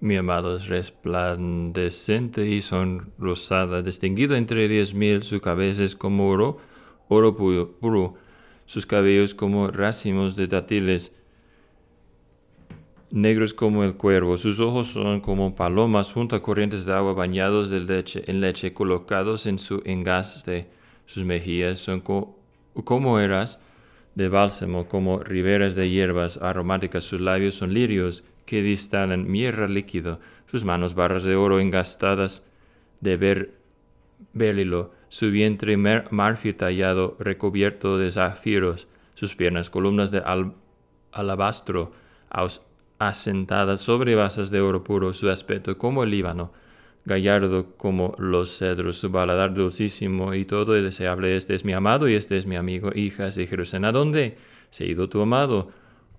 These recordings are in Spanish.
Mi amado es resplandecente y son rosada. distinguido entre diez mil, su cabeza es como oro, oro puro, sus cabellos como racimos de dátiles, negros como el cuervo, sus ojos son como palomas junto a corrientes de agua bañados de leche, en leche, colocados en su engaste, sus mejillas son como eras de bálsamo, como riberas de hierbas aromáticas, sus labios son lirios, que distalan mierda líquido, sus manos barras de oro engastadas de ver velilo, su vientre marfil tallado recubierto de zafiros, sus piernas columnas de alabastro asentadas sobre vasas de oro puro, su aspecto como el Líbano, gallardo como los cedros, su baladar dulcísimo y todo deseable. Este es mi amado y este es mi amigo, hijas de Jerusalén. ¿A dónde se ha ido tu amado?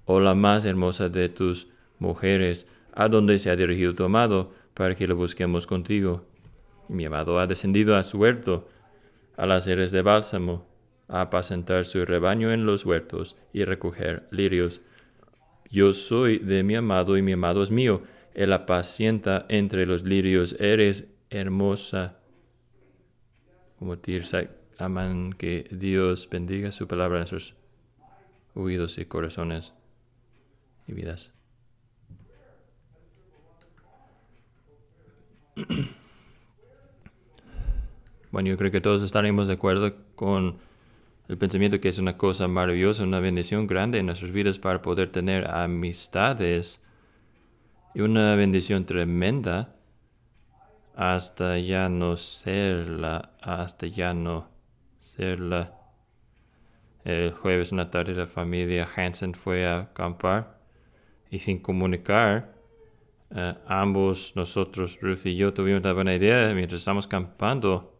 O oh, la más hermosa de tus mujeres, ¿a dónde se ha dirigido tu amado para que lo busquemos contigo? Mi amado ha descendido a su huerto, a las eres de bálsamo, a apacentar su rebaño en los huertos y recoger lirios. Yo soy de mi amado y mi amado es mío. Él apacienta entre los lirios. Eres hermosa. Como Tirsa, aman que Dios bendiga su palabra en sus oídos y corazones y vidas. Bueno, yo creo que todos estaremos de acuerdo con el pensamiento que es una cosa maravillosa, una bendición grande en nuestras vidas para poder tener amistades y una bendición tremenda hasta ya no serla, hasta ya no serla. El jueves una tarde la familia Hansen fue a acampar y sin comunicar eh, ambos nosotros, Ruth y yo, tuvimos la buena idea mientras estamos campando.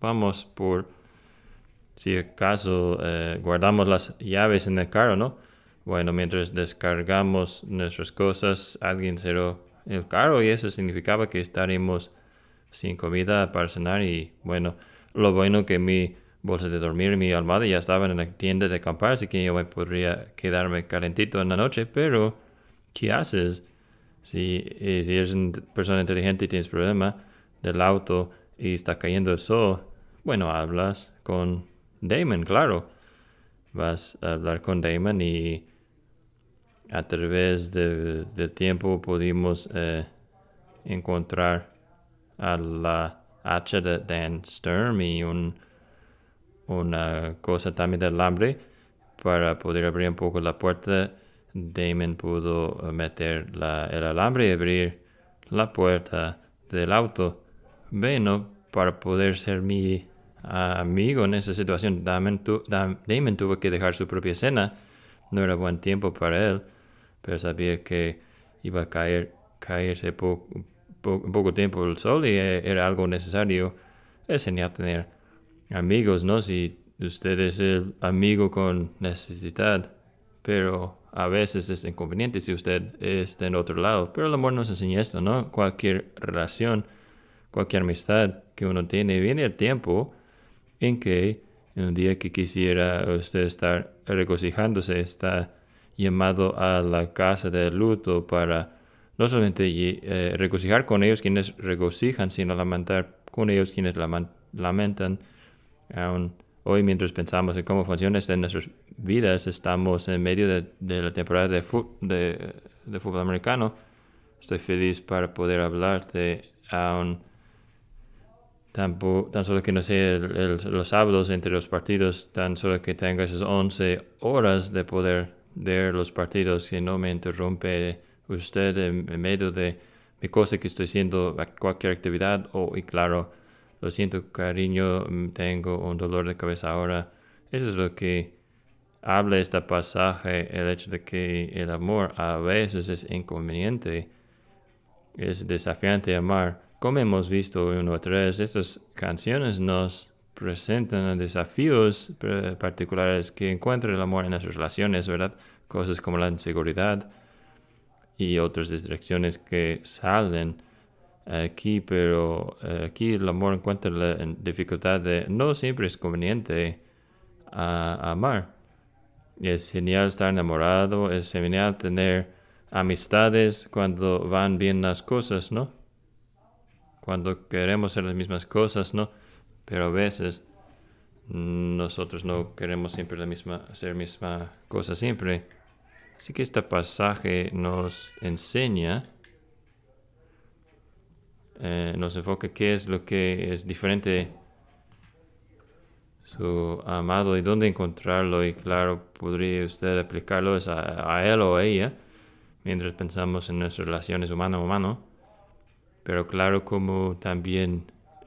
Vamos por, si acaso, eh, guardamos las llaves en el carro, ¿no? Bueno, mientras descargamos nuestras cosas, alguien cerró el carro y eso significaba que estaríamos sin comida para cenar y bueno, lo bueno que mi bolsa de dormir y mi almohada ya estaban en la tienda de acampar, así que yo me podría quedarme calentito en la noche, pero ¿qué haces? Si, si eres una persona inteligente y tienes problema del auto y está cayendo el sol, bueno, hablas con Damon, claro. Vas a hablar con Damon y a través de, del tiempo pudimos eh, encontrar a la hacha de Dan Sturm y un, una cosa también de alambre para poder abrir un poco la puerta Damon pudo eh, meter el alambre y abrir la puerta del auto. Bueno, para poder ser mi amigo en esa situación, Damon, tuvo que dejar su propia cena. No era buen tiempo para él, pero sabía que iba a caer, caerse poco, poco, tiempo el sol y eh, era algo necesario. Es genial tener amigos, ¿no? Si usted es el amigo con necesidad, pero a veces es inconveniente si usted está en otro lado. Pero el amor nos enseña esto, ¿no? Cualquier relación, cualquier amistad que uno tiene, viene el tiempo en que en un día que quisiera usted estar regocijándose, está llamado a la casa del luto para no solamente eh, regocijar con ellos quienes regocijan, sino lamentar con ellos quienes lamentan. Aún Hoy, mientras pensamos en cómo funciona esto en nuestras vidas, estamos en medio de, la temporada de, de, fútbol americano. Estoy feliz para poder hablarte aún tan, solo que no sé los sábados entre los partidos, tan solo que tenga esas 11 horas de poder ver los partidos, que no me interrumpe usted en, en medio de mi cosa que estoy haciendo, cualquier actividad o, y claro, lo siento cariño, mm, tengo un dolor de cabeza ahora. Eso es lo que habla este pasaje, el hecho de que el amor a veces es inconveniente, es desafiante amar. Como hemos visto uno otras tres, estas canciones nos presentan desafíos particulares que encuentra el amor en nuestras relaciones, ¿verdad? Cosas como la inseguridad y otras distracciones que salen aquí, pero eh, aquí el amor encuentra la dificultad de no siempre es conveniente amar. Es genial estar enamorado, es genial tener amistades cuando van bien las cosas, ¿no? Cuando queremos hacer las mismas cosas, ¿no? Pero a veces nosotros no queremos siempre la misma, hacer la misma cosa siempre. Así que este pasaje nos enseña eh, nos enfoca qué es lo que es diferente su amado y dónde encontrarlo y claro, podría usted aplicarlo a, él o a ella mientras pensamos en nuestras relaciones humano-humano, a pero claro como también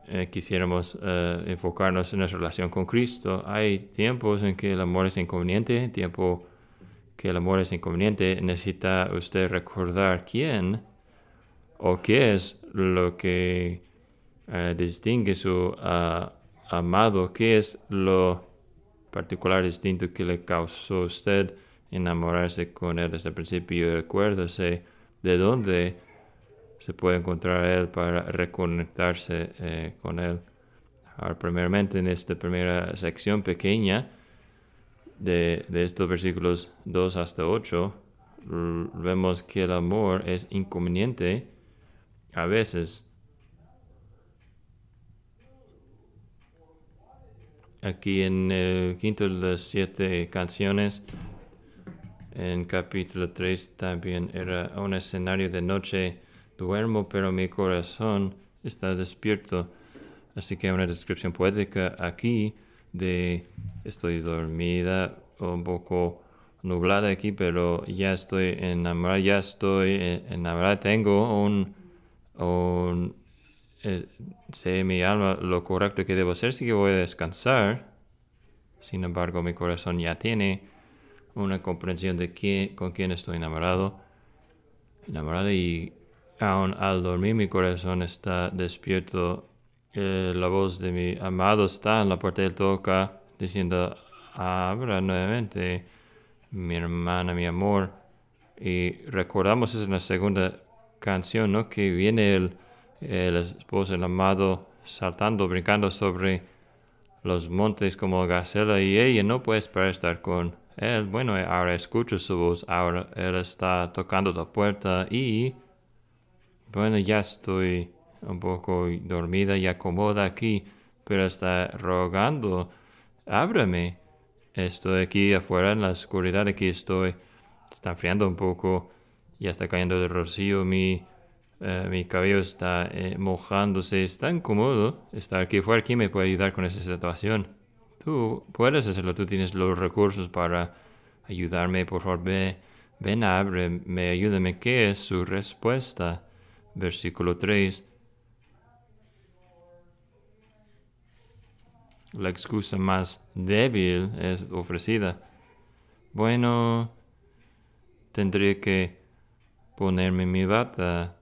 eh, quisiéramos eh, enfocarnos en nuestra relación con Cristo, hay tiempos en que el amor es inconveniente, tiempo que el amor es inconveniente, necesita usted recordar quién o qué es lo que eh, distingue su ah, amado, qué es lo particular distinto que le causó a usted enamorarse con él desde el principio. Recuérdese de dónde se puede encontrar él para reconectarse eh, con él. primeramente en esta primera sección pequeña de, de estos versículos 2 hasta 8, vemos que el amor es inconveniente a veces aquí en el quinto de las siete canciones en capítulo 3 también era un escenario de noche duermo pero mi corazón está despierto así que una descripción poética aquí de estoy dormida un poco nublada aquí pero ya estoy enamorada ya estoy enamorada tengo un o eh, sé mi alma lo correcto que debo hacer, si que voy a descansar. Sin embargo, mi corazón ya tiene una comprensión de quién, con quién estoy enamorado. Enamorado y aún al dormir mi corazón está despierto. Eh, la voz de mi amado está en la puerta del toca diciendo, abra nuevamente mi hermana, mi amor. Y recordamos es la segunda canción, ¿no? Que viene el, esposo, el amado, saltando, brincando sobre los montes como gacela y ella no puede esperar estar con él. Bueno, ahora escucho su voz, ahora él está tocando la puerta y... Bueno, ya estoy un poco dormida y acomoda aquí, pero está rogando, ábrame. Estoy aquí afuera en la oscuridad, aquí estoy, está enfriando un poco ya está cayendo de rocío, mi, eh, cabello está eh, mojándose, Está tan cómodo estar aquí fuera. ¿Quién me puede ayudar con esa situación? Tú puedes hacerlo, tú tienes los recursos para ayudarme, por favor, ve, ven, me ayúdame. ¿Qué es su respuesta? Versículo 3. La excusa más débil es ofrecida. Bueno, tendría que ponerme mi bata.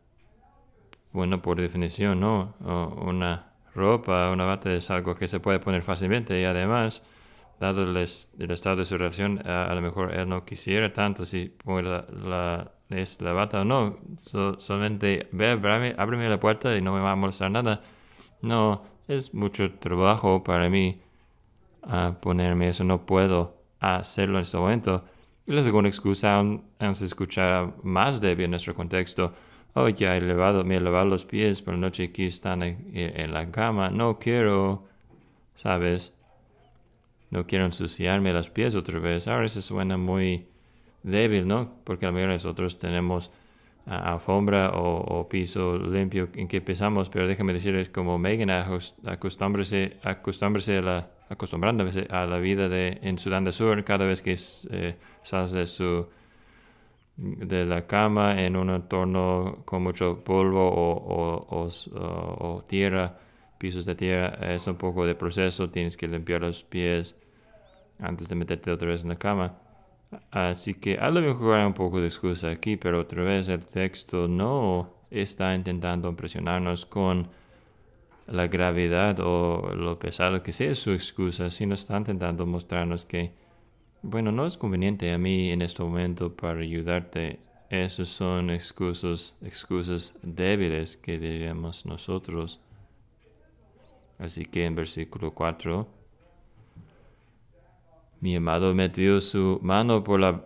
Bueno, por definición, no. una ropa, una bata es algo que se puede poner fácilmente y además, dado el, estado de su relación, a, lo mejor él no quisiera tanto si poner la, es la bata o no. solamente ve, ábreme, la puerta y no me va a molestar nada. No, es mucho trabajo para mí ponerme eso. No puedo hacerlo en este momento. Y la segunda excusa, aún, se escucha más débil en nuestro contexto, Oye, oh, ya he me he lavado los pies por la noche aquí están en, la cama, no quiero, ¿sabes? No quiero ensuciarme los pies otra vez. Ahora se suena muy débil, ¿no? Porque a lo mejor nosotros tenemos ah, alfombra o, piso limpio en que pisamos, pero déjame decirles, como Megan, acostúmbrese, a la acostumbrándose a la vida de, en Sudán del Sur, cada vez que eh, sales de, su, de la cama en un entorno con mucho polvo o, tierra, pisos de tierra, es un poco de proceso, tienes que limpiar los pies antes de meterte otra vez en la cama. Así que algo lo un poco de excusa aquí, pero otra vez el texto no está intentando impresionarnos con la gravedad o lo pesado que sea su excusa, sino está intentando mostrarnos que, bueno, no es conveniente a mí en este momento para ayudarte. esos son excusos excusas débiles que diríamos nosotros. Así que en versículo 4, mi amado metió su mano por la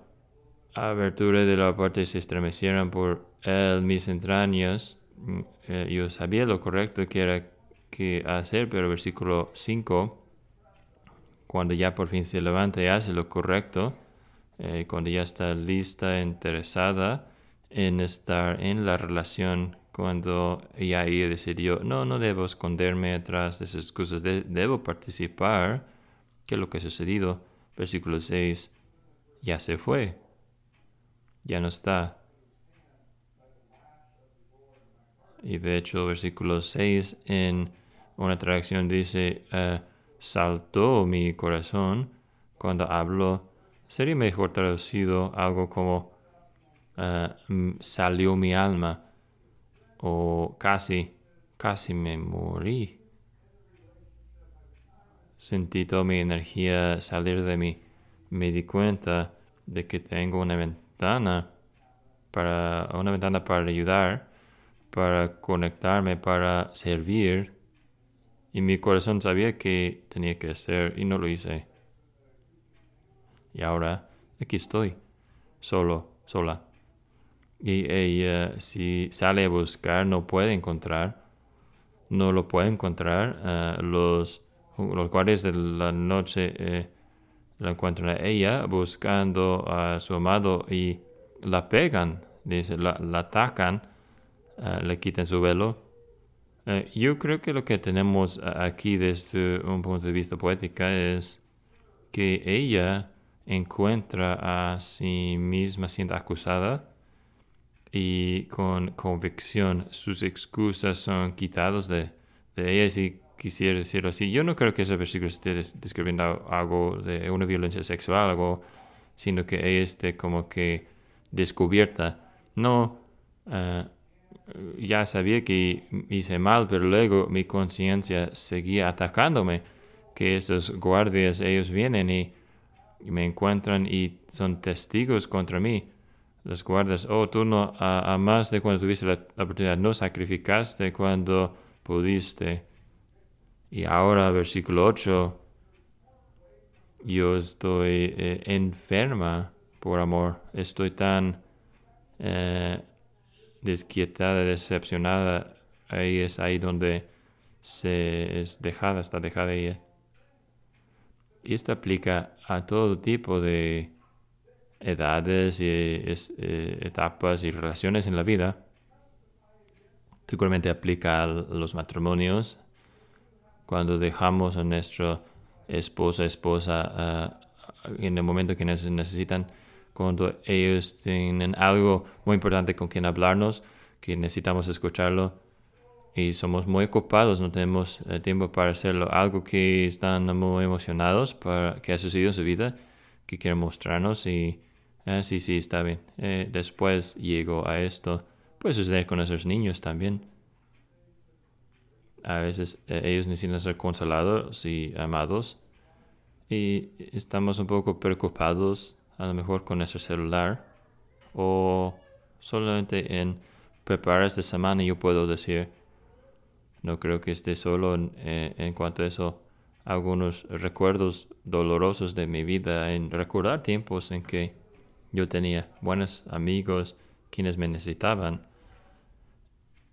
abertura de la puerta y se estremecieron por él mis entrañas. Mm, eh, yo sabía lo correcto que era que hacer, pero versículo 5, cuando ya por fin se levanta y hace lo correcto, eh, cuando ya está lista, interesada en estar en la relación, cuando ya ella decidió, no, no debo esconderme atrás de esas excusas, de debo participar, que es lo que ha sucedido, versículo 6, ya se fue, ya no está. Y de hecho, versículo 6 en una traducción dice, eh, saltó mi corazón cuando habló. Sería mejor traducido algo como eh, mm, salió mi alma o casi, casi me morí. Sentí toda mi energía salir de mí. Me di cuenta de que tengo una ventana para una ventana para ayudar, para conectarme, para servir y mi corazón sabía que tenía que hacer y no lo hice. Y ahora aquí estoy, solo, sola. Y ella si sale a buscar no puede encontrar, no lo puede encontrar. Eh, los, los guardias de la noche eh, la encuentran a ella buscando a su amado y la pegan, dice, la, atacan, eh, le quitan su velo eh, yo creo que lo que tenemos eh, aquí desde un punto de vista poética es que ella encuentra a sí misma siendo acusada y con convicción sus excusas son quitadas de, ella, si quisiera decirlo así. Yo no creo que ese versículo esté describiendo algo de una violencia sexual, algo, sino que ella esté como que descubierta. No, eh, ya sabía que hice mal, pero luego mi conciencia seguía atacándome, que estos guardias, ellos vienen y, me encuentran y son testigos contra mí. Los guardias, oh, tú no a, más de cuando tuviste la, oportunidad, no sacrificaste cuando pudiste. Y ahora, versículo 8, yo estoy eh, enferma por amor, estoy tan... Eh, desquietada, decepcionada, ahí es ahí donde se es dejada, está dejada ella. Y esto aplica a todo tipo de edades y eh, etapas y relaciones en la vida. Seguramente aplica a los matrimonios. Cuando dejamos a nuestro esposa, esposa, ah, en el momento que necesitan cuando ellos tienen algo muy importante con quien hablarnos, que necesitamos escucharlo y somos muy ocupados, no tenemos eh, tiempo para hacerlo. Algo que están muy emocionados para que ha sucedido en su vida, que quieren mostrarnos y eh, sí, sí, está bien. Eh, después llego a esto. Puede suceder con nuestros niños también. A veces ellos necesitan ser consolados y amados. Y estamos un poco preocupados a lo mejor con ese celular o solamente en preparas de semana yo puedo decir no creo que esté solo eh, en, cuanto a eso algunos recuerdos dolorosos de mi vida en recordar tiempos en que yo tenía buenos amigos quienes me necesitaban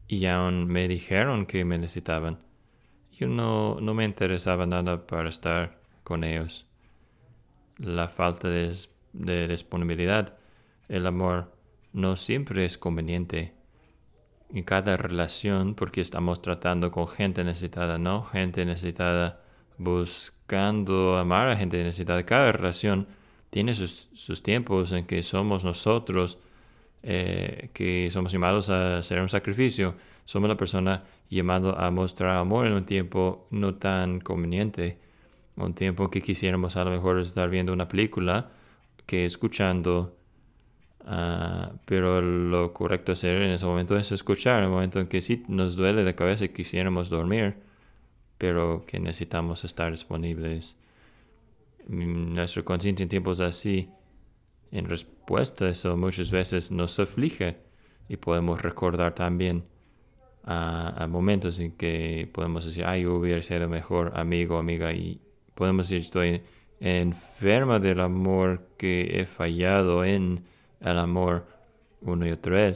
y aún me dijeron que me necesitaban yo no, no me interesaba nada para estar con ellos la falta de de disponibilidad, el amor no siempre es conveniente. En cada relación, porque estamos tratando con gente necesitada, ¿no? Gente necesitada buscando amar a gente necesitada. Cada relación tiene sus, tiempos en que somos nosotros eh, que somos llamados a hacer un sacrificio. Somos la persona llamada a mostrar amor en un tiempo no tan conveniente. Un tiempo que quisiéramos a lo mejor estar viendo una película que escuchando. Ah, pero lo correcto hacer en ese momento es escuchar, en el momento en que sí nos duele la cabeza y quisiéramos dormir, pero que necesitamos estar disponibles. Nuestro conciencia en tiempos así, en respuesta a eso, muchas veces nos aflige y podemos recordar también a, momentos en que podemos decir, ay, yo hubiera sido mejor amigo, amiga, y podemos decir, estoy enferma del amor que he fallado en el amor uno y otra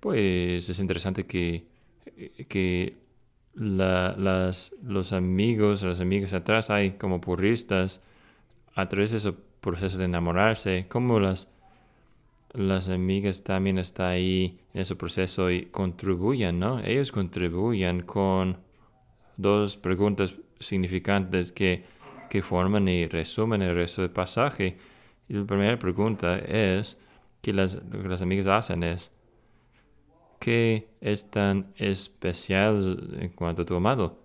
Pues es interesante que, que las, los amigos, las amigas atrás hay como puristas a través de ese proceso de enamorarse, como las, las amigas también están ahí en ese proceso y contribuyen, ¿no? Ellos contribuyen con dos preguntas significantes que, forman y resumen el resto del pasaje. Y la primera pregunta es, que las, las amigas hacen es, ¿qué es tan especial en cuanto a tu amado?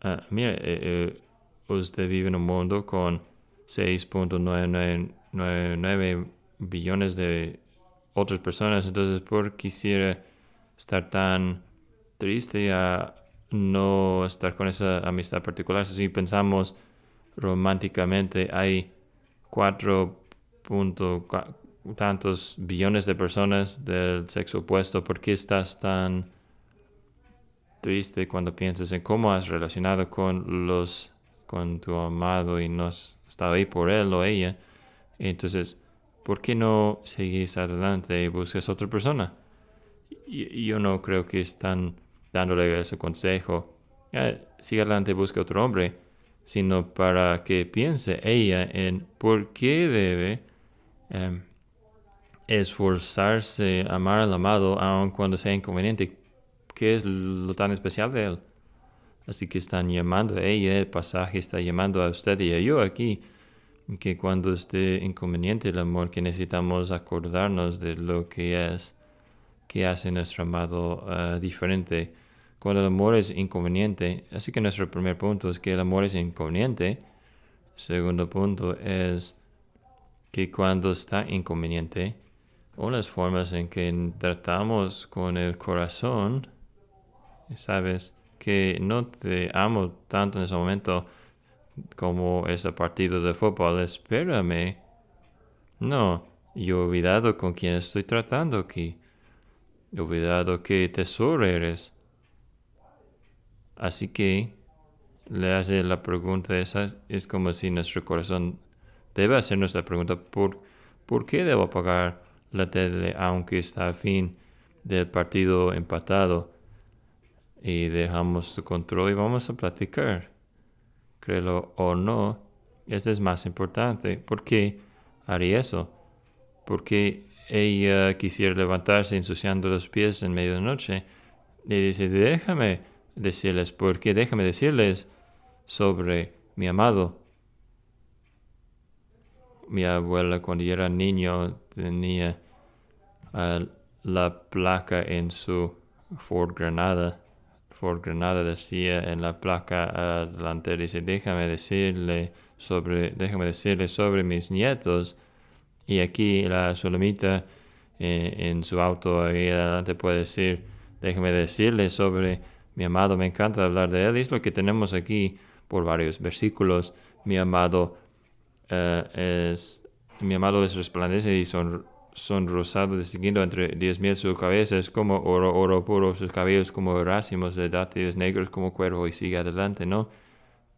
Ah, mira, eh, eh, usted vive en un mundo con 6.999 billones de otras personas, entonces ¿por qué quisiera estar tan triste a no estar con esa amistad particular. Si pensamos románticamente, hay cuatro tantos billones de personas del sexo opuesto, ¿por qué estás tan triste cuando piensas en cómo has relacionado con los con tu amado y no has estado ahí por él o ella? Entonces, ¿por qué no seguís adelante y buscas otra persona? Yo no creo que es tan dándole ese consejo. Eh, siga adelante busque otro hombre, sino para que piense ella en por qué debe em, esforzarse a amar al amado, aun cuando sea inconveniente. ¿Qué es lo tan especial de él? Así que están llamando a ella, el pasaje está llamando a usted y a yo aquí, que cuando esté inconveniente el amor, que necesitamos acordarnos de lo que es, que hace nuestro amado eh, diferente cuando el amor es inconveniente, así que nuestro primer punto es que el amor es inconveniente. Segundo punto es que cuando está inconveniente, unas formas en que tratamos con el corazón, sabes, que no te amo tanto en ese momento como ese partido de fútbol, espérame. No, yo he olvidado con quién estoy tratando aquí. He olvidado qué tesoro eres. Así que le hace la pregunta esa, es como si nuestro corazón debe hacernos la pregunta, ¿por, ¿por qué debo apagar la tele aunque está a fin del partido empatado? Y dejamos su control y vamos a platicar. Créelo o no, esto es más importante. ¿Por qué haría eso? Porque ella quisiera levantarse ensuciando los pies en medianoche noche. Le dice, déjame decirles, porque déjame decirles sobre mi amado. Mi abuela cuando era niño tenía ah, la placa en su Ford Granada. Ford Granada decía en la placa adelante ah, dice, déjame decirle sobre, déjame sobre mis nietos. Y aquí la solomita eh, en su auto ahí adelante puede decir, déjame decirle sobre mi amado, me encanta hablar de Él. es lo que tenemos aquí por varios versículos. Mi amado eh, es... Mi amado es resplandece y son, son rosados, distinguiendo entre diez mil sus cabezas como oro, oro puro, sus cabellos como racimos de dátiles negros como cuervo y sigue adelante, ¿no?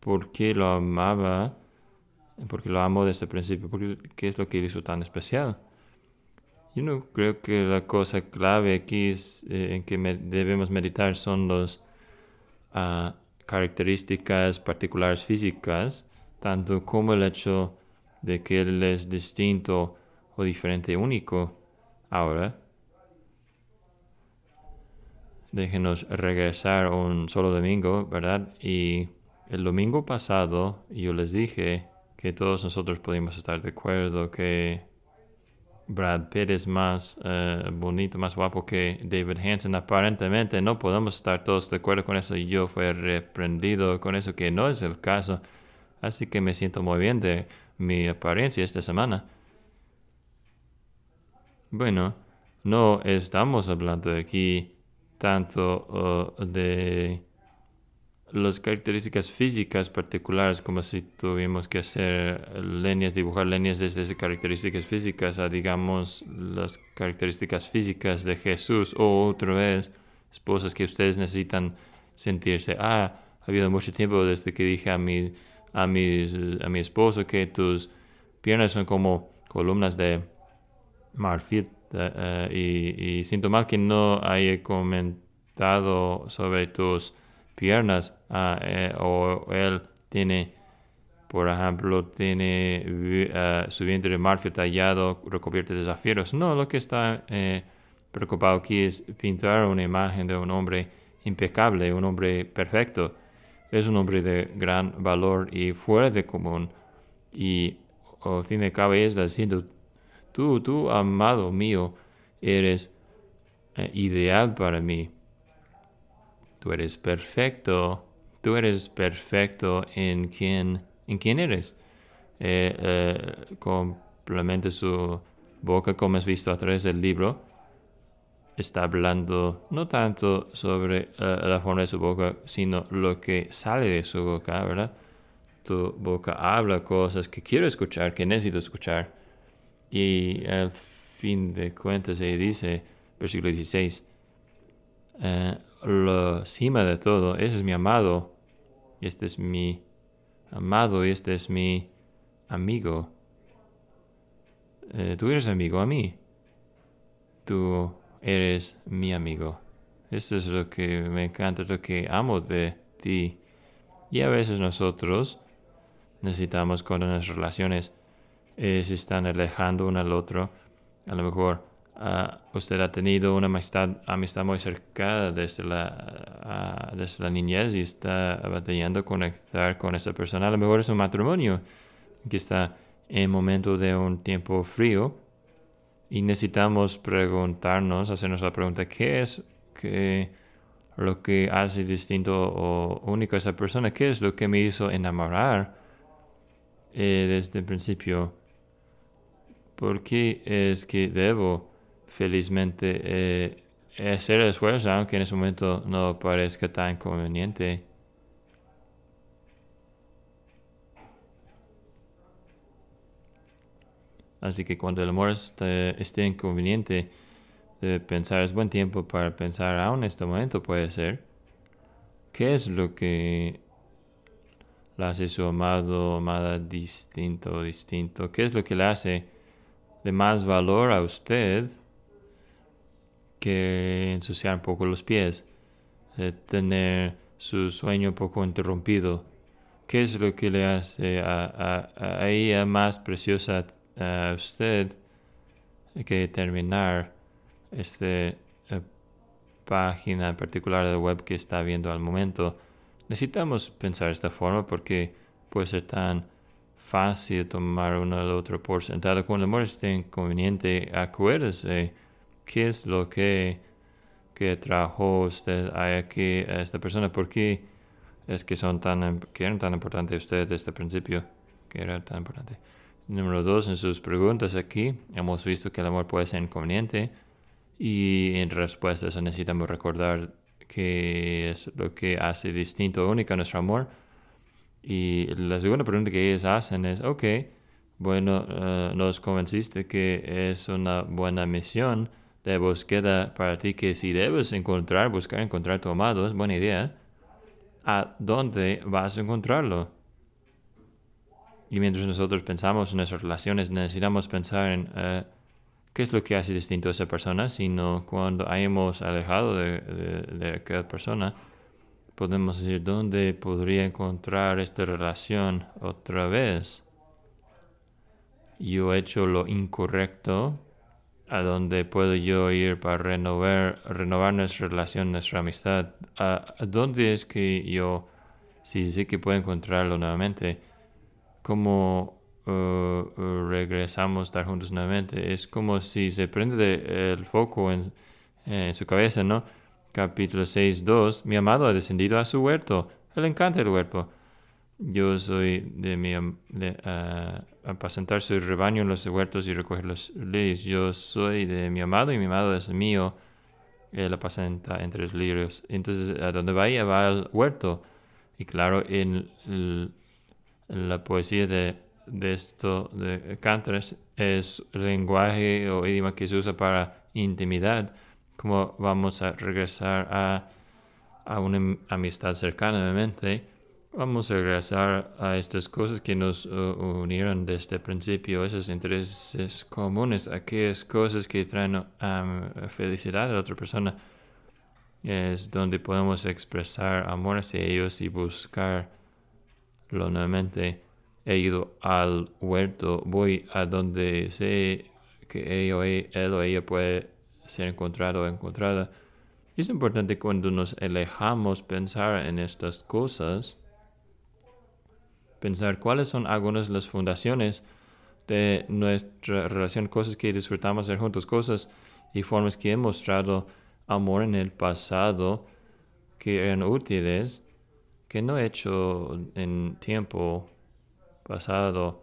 Porque lo amaba, porque lo amo desde el principio, porque ¿qué es lo que hizo tan especial? Yo no creo que la cosa clave aquí eh, en que debemos meditar son los a características particulares físicas, tanto como el hecho de que él es distinto o diferente, único. Ahora, déjenos regresar un solo domingo, ¿verdad? Y el domingo pasado yo les dije que todos nosotros podemos estar de acuerdo que Brad Pitt es más eh, bonito, más guapo que David Hansen. Aparentemente no podemos estar todos de acuerdo con eso. Yo fui reprendido con eso, que no es el caso. Así que me siento muy bien de mi apariencia esta semana. Bueno, no estamos hablando aquí tanto oh, de las características físicas particulares, como si tuvimos que hacer líneas, dibujar líneas desde esas características físicas a, digamos, las características físicas de Jesús, o otra vez, esposas que ustedes necesitan sentirse, ah, ha habido mucho tiempo desde que dije a mi, a mis, a mi esposo que tus piernas son como columnas de marfil, eh, eh, y, y siento mal que no haya comentado sobre tus piernas ah, eh, o él tiene, por ejemplo, tiene eh, su vientre de marfil tallado, recubierto de zafiros. No, lo que está eh, preocupado aquí es pintar una imagen de un hombre impecable, un hombre perfecto. Es un hombre de gran valor y fuera de común. Y o de cabeza diciendo, tú, tú, amado mío, eres ideal para mí. Tú eres perfecto. Tú eres perfecto en quien, en quién eres. Eh, eh complementa su boca como has visto a través del libro. Está hablando no tanto sobre eh, la forma de su boca, sino lo que sale de su boca, ¿verdad? Tu boca habla cosas que quiero escuchar, que necesito escuchar. Y al fin de cuentas, se dice, versículo 16, lo cima de todo. Ese es mi amado. Este es mi amado y este es mi amigo. Eh, tú eres amigo a mí. Tú eres mi amigo. Esto es lo que me encanta, lo que amo de ti. Y a veces nosotros necesitamos cuando nuestras relaciones eh, se están alejando uno al otro, a lo mejor Ah, usted ha tenido una amistad, muy cercana desde la, ah, desde la niñez y está batallando conectar con esa persona. A lo mejor es un matrimonio que está en momento de un tiempo frío y necesitamos preguntarnos, hacernos la pregunta, ¿qué es lo que hace distinto o único a esa persona? ¿Qué es lo que me hizo enamorar eh, desde el principio? ¿Por qué es que debo felizmente eh, hacer el esfuerzo, aunque en ese momento no parezca tan conveniente. Así que cuando el amor eh, esté, inconveniente, de eh, pensar es buen tiempo para pensar aún en este momento puede ser. ¿Qué es lo que le hace su amado, amada distinto, distinto? ¿Qué es lo que le hace de más valor a usted que ensuciar un poco los pies, eh, tener su sueño un poco interrumpido. ¿Qué es lo que le hace a, ella más preciosa eh, a usted que terminar esta eh, página en particular de web que está viendo al momento? Necesitamos pensar de esta forma porque puede ser tan fácil tomar uno al otro por sentado. Cuando el amor es inconveniente, acuérdese qué es lo que, que trajo usted aquí a esta persona, por qué es que son tan, que eran tan importantes ustedes desde el principio, que era tan importante. Número dos, en sus preguntas aquí hemos visto que el amor puede ser inconveniente y en respuestas necesitamos recordar que es lo que hace distinto o único a nuestro amor. Y la segunda pregunta que ellos hacen es, ok, bueno, eh, nos convenciste que es una buena misión, de búsqueda para ti que si debes encontrar, buscar, encontrar tu amado, es buena idea, ¿a dónde vas a encontrarlo? Y mientras nosotros pensamos en nuestras relaciones, necesitamos pensar en eh, qué es lo que hace distinto a esa persona, sino cuando hayamos alejado de, de aquella persona, podemos decir, ¿dónde podría encontrar esta relación otra vez? Yo he hecho lo incorrecto a dónde puedo yo ir para renovar, renovar nuestra relación, nuestra amistad? ¿A, dónde es que yo, si sé que puedo encontrarlo nuevamente, cómo uh, uh, regresamos a estar juntos nuevamente? Es como si se prende el foco en, en su cabeza, ¿no? Capítulo 6, 2. Mi amado ha descendido a su huerto. Él encanta el huerto. Yo soy de mi de, ah, apacentar su rebaño en los huertos y recoger los lirios. Yo soy de mi amado y mi amado es mío. Él apacenta entre los lirios. Entonces, a va ella? va al huerto. Y claro, en, la poesía de, de esto, de Cantres, es lenguaje o idioma que se usa para intimidad. Como vamos a regresar a, a una amistad cercana, obviamente Vamos a regresar a estas cosas que nos uh, unieron desde el este principio, esos intereses comunes, aquellas cosas que traen um, felicidad a la otra persona. Es donde podemos expresar amor hacia ellos y buscarlo nuevamente. He ido al huerto, voy a donde sé que e, él o ella puede ser encontrado o encontrada. Es importante cuando nos alejamos pensar en estas cosas pensar cuáles son algunas de las fundaciones de nuestra relación, cosas que disfrutamos hacer juntos, cosas y formas que he mostrado amor en el pasado que eran útiles, que no he hecho en tiempo pasado,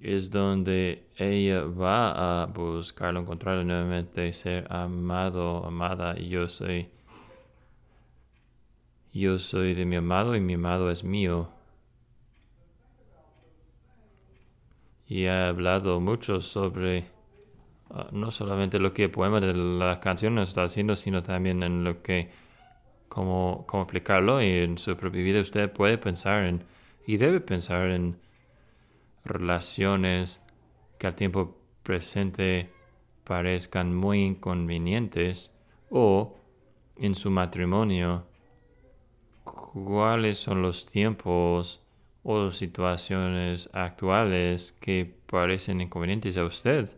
es donde ella va a buscarlo, encontrarlo nuevamente, ser amado, amada, y yo soy. Yo soy de mi amado y mi amado es mío. y ha hablado mucho sobre ah, no solamente lo que el poema de las canciones está haciendo, sino también en lo que, cómo, cómo aplicarlo y en su propia vida usted puede pensar en, y debe pensar en relaciones que al tiempo presente parezcan muy inconvenientes o en su matrimonio, cuáles son los tiempos o situaciones actuales que parecen inconvenientes a usted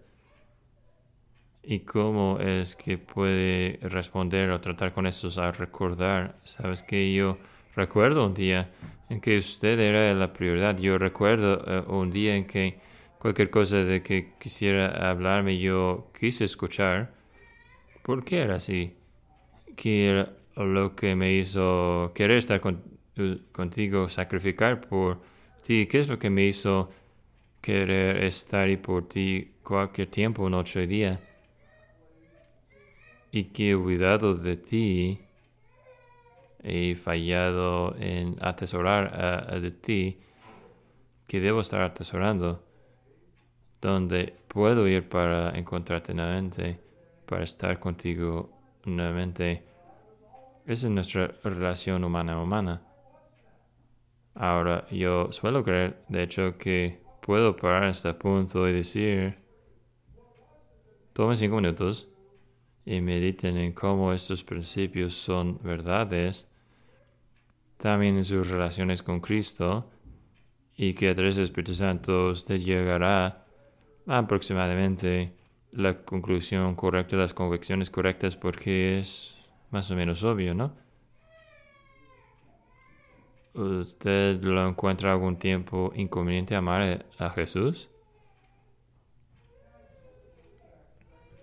y cómo es que puede responder o tratar con estos a recordar. Sabes que yo recuerdo un día en que usted era la prioridad. Yo recuerdo eh, un día en que cualquier cosa de que quisiera hablarme yo quise escuchar. ¿Por qué era así? ¿Qué lo que me hizo querer estar con contigo, sacrificar por ti. ¿Qué es lo que me hizo querer estar y por ti cualquier tiempo, noche y día? Y que he cuidado de ti, he fallado en atesorar ah, de ti, que debo estar atesorando, donde puedo ir para encontrarte nuevamente, para estar contigo nuevamente. Esa es nuestra relación humana-humana. Ahora, yo suelo creer, de hecho, que puedo parar hasta este punto y decir, tomen cinco minutos y mediten en cómo estos principios son verdades, también en sus relaciones con Cristo, y que a través del Espíritu Santo usted llegará aproximadamente la conclusión correcta, las convicciones correctas, porque es más o menos obvio, ¿no? ¿Usted lo encuentra algún tiempo inconveniente amar a Jesús?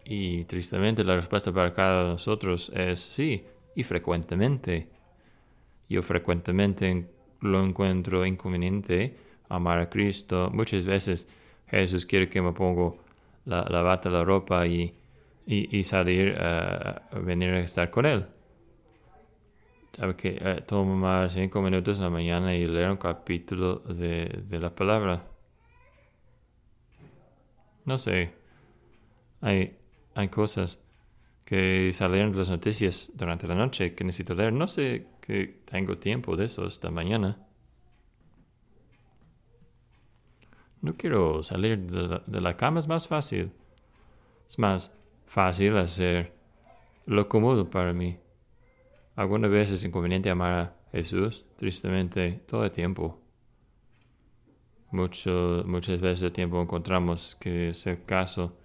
Y tristemente la respuesta para cada uno de nosotros es sí, y frecuentemente. Yo frecuentemente lo encuentro inconveniente amar a Cristo. Muchas veces Jesús quiere que me ponga la, la bata, la ropa y, y, salir a venir a estar con Él okay, eh, tomar cinco minutos en la mañana y leer un capítulo de, la palabra. No sé. Hay, hay cosas que salieron de las noticias durante la noche que necesito leer. No sé que tengo tiempo de eso esta mañana. No quiero salir de la, de la cama, es más fácil. Es más fácil hacer lo cómodo para mí. ¿Alguna vez es inconveniente amar a Jesús, tristemente, todo el tiempo. muchas veces de tiempo encontramos que es el caso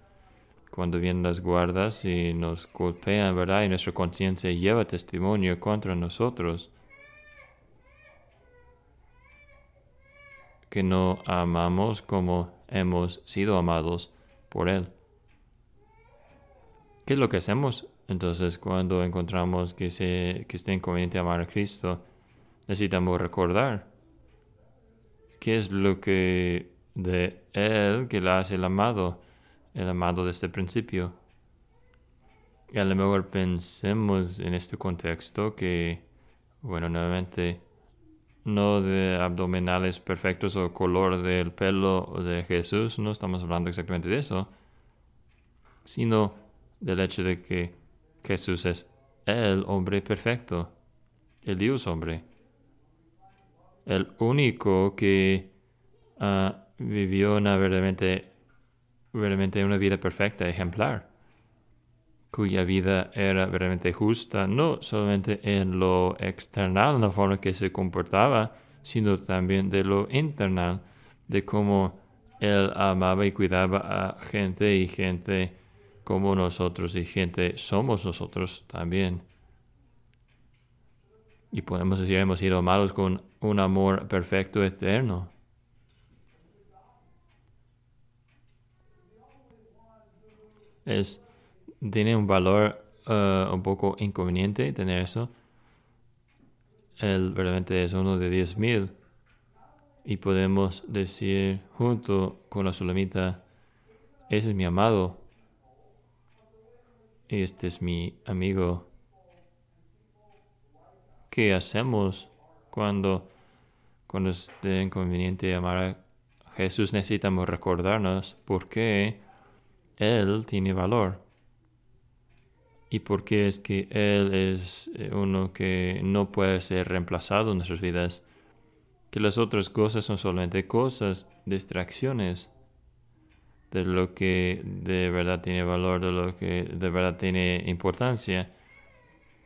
cuando vienen las guardas y nos golpean, ¿verdad? Y nuestra conciencia lleva testimonio contra nosotros. Que no amamos como hemos sido amados por Él. ¿Qué es lo que hacemos entonces, cuando encontramos que, se, que está inconveniente amar a Cristo, necesitamos recordar qué es lo que de Él que la hace el amado, el amado desde el este principio. Y a lo mejor pensemos en este contexto que, bueno, nuevamente, no de abdominales perfectos o color del pelo de Jesús, no estamos hablando exactamente de eso, sino del hecho de que Jesús es el hombre perfecto, el Dios hombre, el único que ah, vivió una vida perfecta, ejemplar, cuya vida era verdaderamente justa, no solamente en lo external, en la forma que se comportaba, sino también de lo internal, de cómo él amaba y cuidaba a gente y gente como nosotros y gente somos nosotros también. Y podemos decir, hemos sido malos con un amor perfecto eterno. Es, tiene un valor eh, un poco inconveniente tener eso. Él verdaderamente es uno de 10.000. Y podemos decir junto con la Sulamita, ese es mi amado este es mi amigo. ¿Qué hacemos cuando, cuando de inconveniente amar a Jesús? Necesitamos recordarnos por qué Él tiene valor y por qué es que Él es eh, uno que no puede ser reemplazado en nuestras vidas, que las otras cosas son solamente cosas, distracciones de lo que de verdad tiene valor, de lo que de verdad tiene importancia.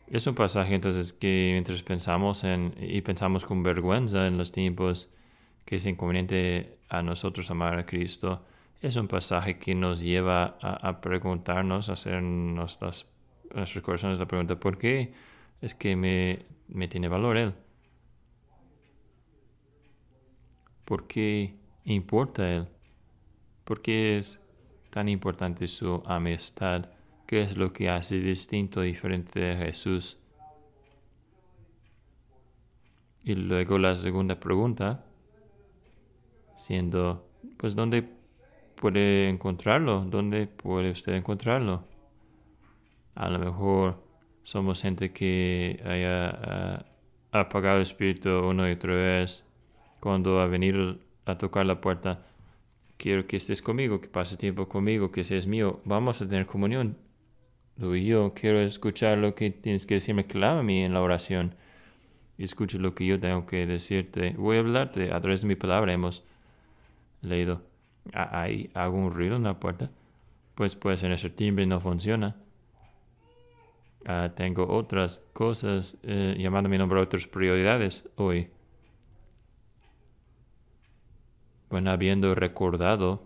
Es un pasaje entonces que mientras pensamos en y pensamos con vergüenza en los tiempos que es inconveniente a nosotros amar a Cristo, es un pasaje que nos lleva a, preguntarnos, a hacernos nuestros corazones la pregunta, ¿por qué es que me, me tiene valor Él? ¿Por qué importa Él? ¿Por qué es tan importante su amistad? ¿Qué es lo que hace distinto, y diferente a Jesús? Y luego la segunda pregunta, siendo, pues, ¿dónde puede encontrarlo? ¿Dónde puede usted encontrarlo? A lo mejor somos gente que haya apagado el espíritu una y otra vez. Cuando ha venido a tocar la puerta, quiero que estés conmigo, que pases tiempo conmigo, que seas mío, vamos a tener comunión. Tú y yo quiero escuchar lo que tienes que decirme, a mí en la oración. Escucha lo que yo tengo que decirte. Voy a hablarte a través de mi palabra. Hemos leído. Ah, hago algún ruido en la puerta. Pues puede ser ese timbre no funciona. Ah, tengo otras cosas, eh, llamando mi nombre a otras prioridades hoy. Bueno, habiendo recordado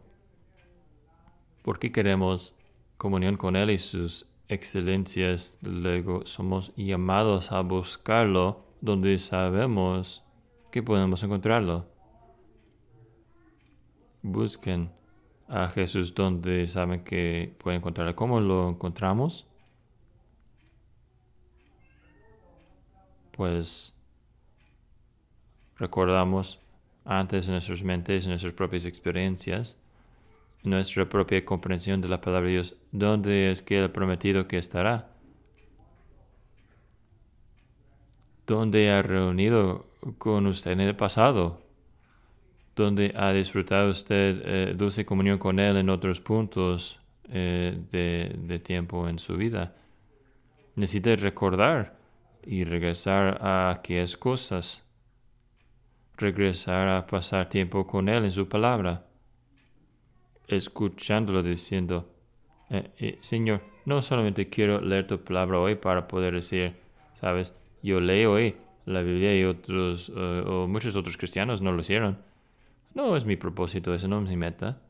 por qué queremos comunión con Él y sus excelencias, luego somos llamados a buscarlo donde sabemos que podemos encontrarlo. Busquen a Jesús donde saben que pueden encontrarlo. ¿Cómo lo encontramos? Pues recordamos antes en nuestras mentes, en nuestras propias experiencias, en nuestra propia comprensión de la palabra de Dios, ¿dónde es que el prometido que estará? ¿Dónde ha reunido con usted en el pasado? ¿Dónde ha disfrutado usted eh, dulce comunión con Él en otros puntos eh, de, de tiempo en su vida? Necesita recordar y regresar a aquellas cosas regresar a pasar tiempo con Él en su palabra, escuchándolo diciendo, eh, eh, Señor, no solamente quiero leer tu palabra hoy para poder decir, sabes, yo leo hoy la Biblia y otros, eh, o muchos otros cristianos no lo hicieron. No es mi propósito, eso no es mi meta.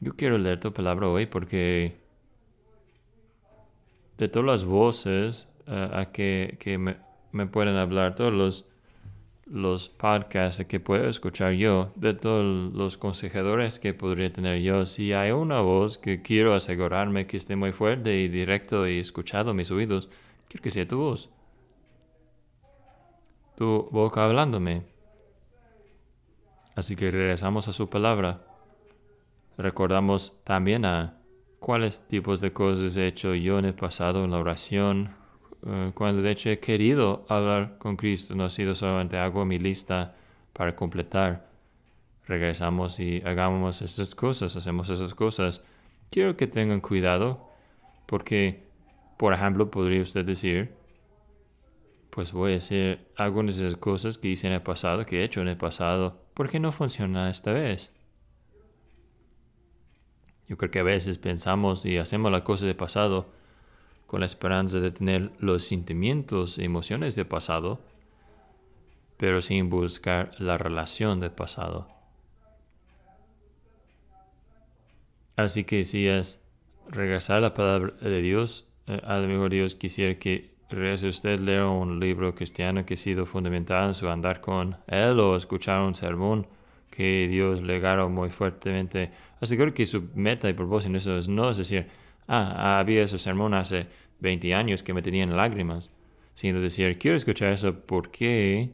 Yo quiero leer tu palabra hoy porque de todas las voces a que, que me, me pueden hablar, todos los los podcasts que puedo escuchar yo, de todos los consejadores que podría tener yo, si hay una voz que quiero asegurarme que esté muy fuerte y directo y escuchado mis oídos, quiero que sea tu voz. Tu boca hablándome. Así que regresamos a su palabra. Recordamos también a cuáles tipos de cosas he hecho yo en el pasado en la oración, eh, cuando de hecho he querido hablar con Cristo, no ha sido solamente hago mi lista para completar. Regresamos y hagamos estas cosas, hacemos esas cosas. Quiero que tengan cuidado porque, por ejemplo, podría usted decir, pues voy a hacer algunas de esas cosas que hice en el pasado, que he hecho en el pasado, ¿por qué no funciona esta vez? Yo creo que a veces pensamos y hacemos las cosas del pasado con la esperanza de tener los sentimientos y emociones del pasado, pero sin buscar la relación del pasado. Así que si es regresar a la palabra de Dios, eh, a lo mejor Dios quisiera que regrese usted leer un libro cristiano que ha sido fundamental en su andar con Él o escuchar un sermón que Dios legara muy fuertemente. creo que su meta y propósito en eso es no es decir, Ah, ah, había ese sermón hace 20 años que me tenían lágrimas, sino decir, quiero escuchar eso porque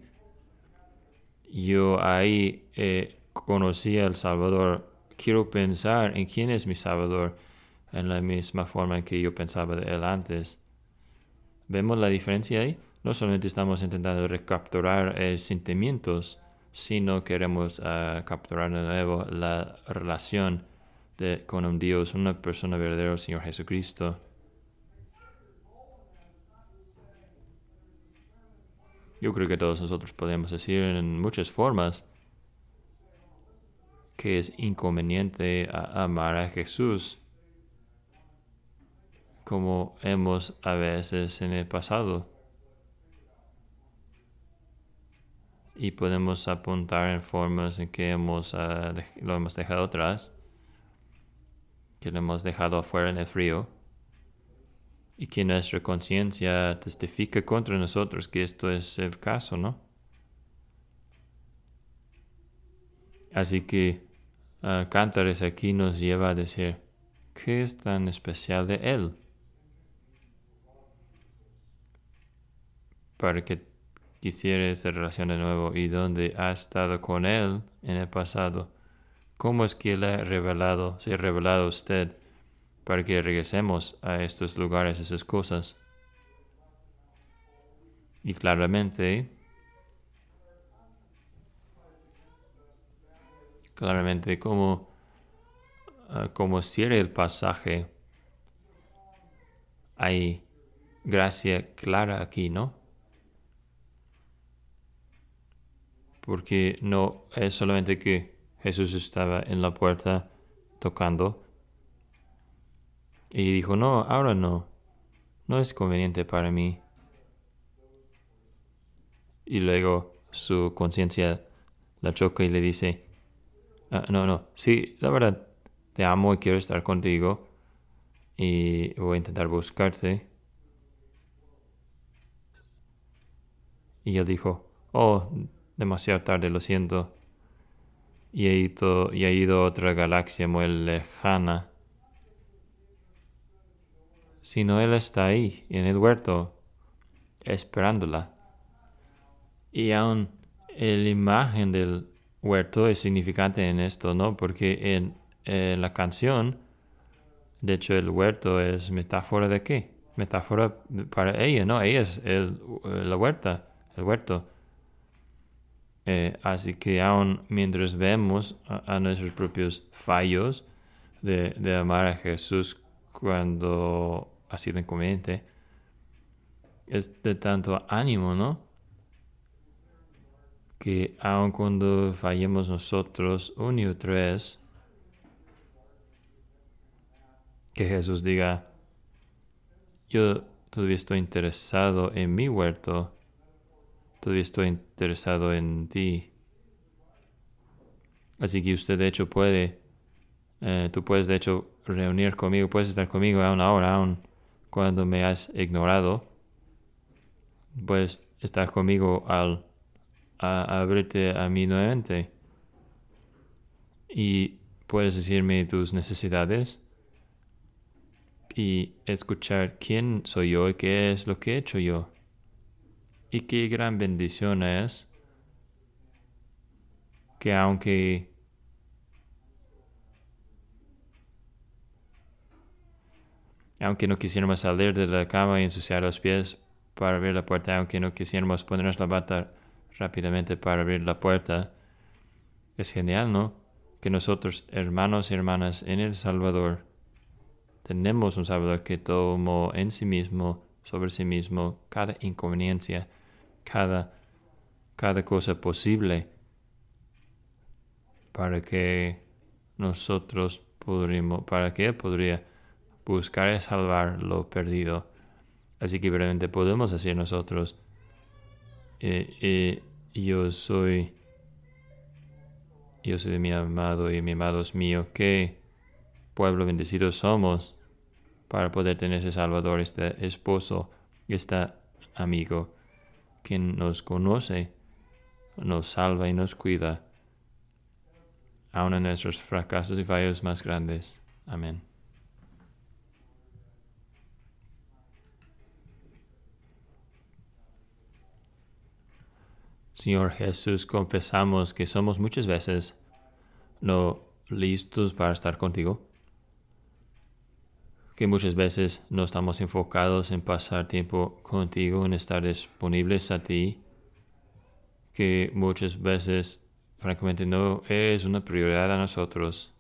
yo ahí eh, conocí al Salvador, quiero pensar en quién es mi Salvador en la misma forma en que yo pensaba de él antes. ¿Vemos la diferencia ahí? No solamente estamos intentando recapturar eh, sentimientos, sino queremos ah, capturar de nuevo la relación de, con un Dios, una persona verdadera, el Señor Jesucristo. Yo creo que todos nosotros podemos decir en muchas formas que es inconveniente amar a Jesús como hemos a veces en el pasado. Y podemos apuntar en formas en que hemos, ah, lo hemos dejado atrás que lo hemos dejado afuera en el frío y que nuestra conciencia testifica contra nosotros que esto es el caso, ¿no? Así que uh, ah, Cántares aquí nos lleva a decir, ¿qué es tan especial de Él? Para que quisiera esa relación de nuevo y donde ha estado con Él en el pasado ¿Cómo es que le ha revelado, se ha revelado usted para que regresemos a estos lugares, a esas cosas? Y claramente, claramente como, ah, como cierra el pasaje, hay gracia clara aquí, ¿no? Porque no es solamente que Jesús estaba en la puerta tocando y dijo, no, ahora no, no es conveniente para mí. Y luego su conciencia la choca y le dice, ah, no, no, sí, la verdad, te amo y quiero estar contigo y voy a intentar buscarte. Y él dijo, oh, demasiado tarde, lo siento y ha ido, ido a otra galaxia muy lejana, sino Él está ahí, en el huerto, esperándola. Y aún la imagen del huerto es significante en esto, ¿no? Porque en, la canción, de hecho, el huerto es metáfora de qué? Metáfora para ella, ¿no? Ella es el, la huerta, el huerto. Eh, así que aún mientras vemos a, nuestros propios fallos de, amar a Jesús cuando ha sido inconveniente, es de tanto ánimo, ¿no? Que aun cuando fallemos nosotros uno y tres, que Jesús diga, yo todavía estoy interesado en mi huerto, Todavía estoy interesado en ti. Así que usted de hecho puede, eh, tú puedes de hecho reunir conmigo, puedes estar conmigo aún ahora, aún cuando me has ignorado. Puedes estar conmigo al abrirte a mí nuevamente. Y puedes decirme tus necesidades y escuchar quién soy yo y qué es lo que he hecho yo. Y qué gran bendición es que aunque aunque no quisiéramos salir de la cama y ensuciar los pies para abrir la puerta, aunque no quisiéramos ponernos la bata rápidamente para abrir la puerta, es genial, ¿no? Que nosotros, hermanos y hermanas en el Salvador, tenemos un Salvador que tomó en sí mismo, sobre sí mismo, cada inconveniencia cada, cosa posible para que nosotros podremos, para que podría buscar y salvar lo perdido. Así que realmente podemos hacer nosotros. yo soy, yo soy mi amado y mi amado es mío. Qué pueblo bendecido somos para poder tener ese Salvador, este esposo, este amigo quien nos conoce, nos salva y nos cuida, aun en nuestros fracasos y fallos más grandes. Amén. Señor Jesús, confesamos que somos muchas veces no listos para estar contigo que muchas veces no estamos enfocados en pasar tiempo contigo, en estar disponibles a ti, que muchas veces, francamente, no eres una prioridad a nosotros.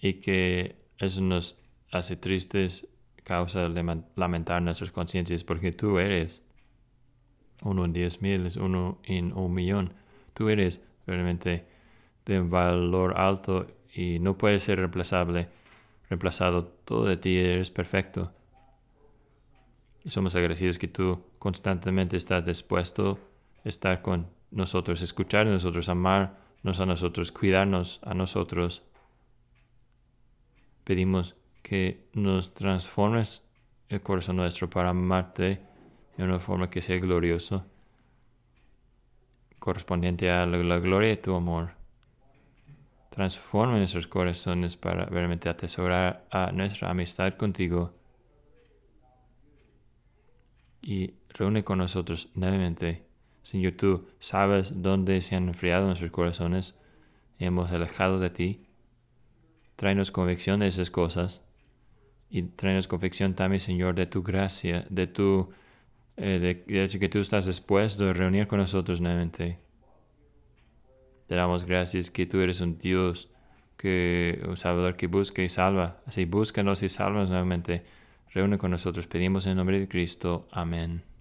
Y que eso nos hace tristes, causa lamentar nuestras conciencias, porque tú eres uno en diez mil, es uno en un millón. Tú eres realmente de un valor alto y no puede ser reemplazable, reemplazado. Todo de ti eres perfecto. somos agradecidos que tú constantemente estás dispuesto a estar con nosotros, escuchar a nosotros, amarnos a nosotros, cuidarnos a nosotros. Pedimos que nos transformes el corazón nuestro para amarte de una forma que sea gloriosa, correspondiente a la gloria de tu amor. Transforma nuestros corazones para realmente atesorar a nuestra amistad contigo. Y reúne con nosotros nuevamente. Señor, tú sabes dónde se han enfriado nuestros corazones. Y hemos alejado de ti. Tráenos convicción de esas cosas. Y tráenos convicción también, Señor, de tu gracia, de tu... Eh, de, que tú estás dispuesto a reunir con nosotros nuevamente te damos gracias que tú eres un Dios, que, un Salvador que busca y salva. Así búscanos y salvas nuevamente. Reúne con nosotros. Pedimos en el nombre de Cristo. Amén.